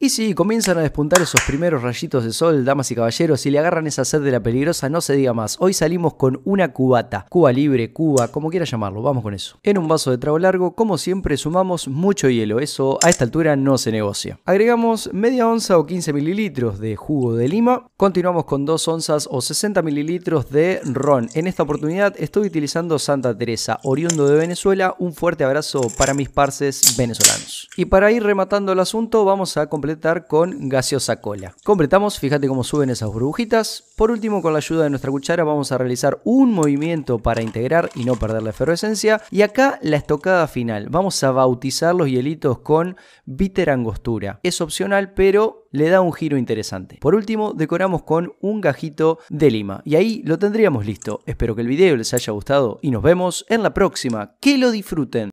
Y si comienzan a despuntar esos primeros rayitos de sol, damas y caballeros, y le agarran esa sed de la peligrosa, no se diga más. Hoy salimos con una cubata, Cuba libre, Cuba, como quiera llamarlo, vamos con eso. En un vaso de trago largo, como siempre, sumamos mucho hielo, eso a esta altura no se negocia. Agregamos media onza o 15 mililitros de jugo de lima, continuamos con dos onzas o 60 mililitros de ron. En esta oportunidad estoy utilizando Santa Teresa, oriundo de Venezuela, un fuerte abrazo para mis parces venezolanos. Y para ir rematando el asunto, vamos a completar con gaseosa cola. Completamos, fíjate cómo suben esas burbujitas. Por último, con la ayuda de nuestra cuchara vamos a realizar un movimiento para integrar y no perder la efervescencia. Y acá la estocada final. Vamos a bautizar los hielitos con bitter angostura. Es opcional, pero le da un giro interesante. Por último, decoramos con un gajito de lima. Y ahí lo tendríamos listo. Espero que el video les haya gustado y nos vemos en la próxima. Que lo disfruten.